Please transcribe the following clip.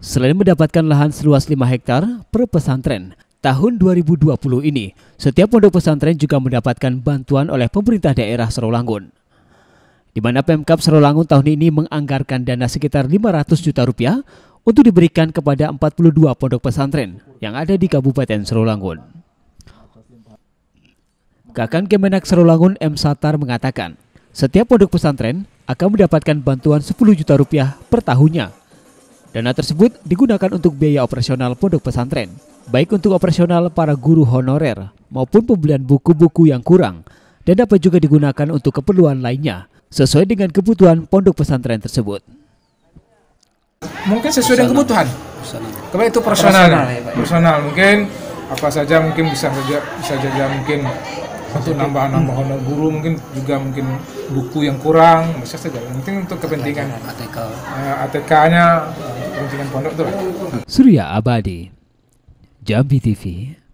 Selain mendapatkan lahan seluas 5 hektar per pesantren, tahun 2020 ini setiap pondok pesantren juga mendapatkan bantuan oleh pemerintah daerah Serolangun. Di mana Pemkap Serolangun tahun ini menganggarkan dana sekitar 500 juta rupiah untuk diberikan kepada 42 pondok pesantren yang ada di Kabupaten Serolangun. Kakan Kemenak Serolangun M. Satar mengatakan, setiap pondok pesantren akan mendapatkan bantuan 10 juta rupiah per tahunnya Dana tersebut digunakan untuk biaya operasional pondok pesantren, baik untuk operasional para guru honorer maupun pembelian buku-buku yang kurang, dan dapat juga digunakan untuk keperluan lainnya sesuai dengan kebutuhan pondok pesantren tersebut. Mungkin sesuai dengan kebutuhan. Kalau itu personal, personal, ya, personal mungkin apa saja mungkin bisa saja bisa saja mungkin atau nambah-nambah honor hmm. guru mungkin juga mungkin buku yang kurang bisa saja penting untuk kepentingan ATK eh, ATK-nya kepentingan pondok tuh Surya Abadi Jambi TV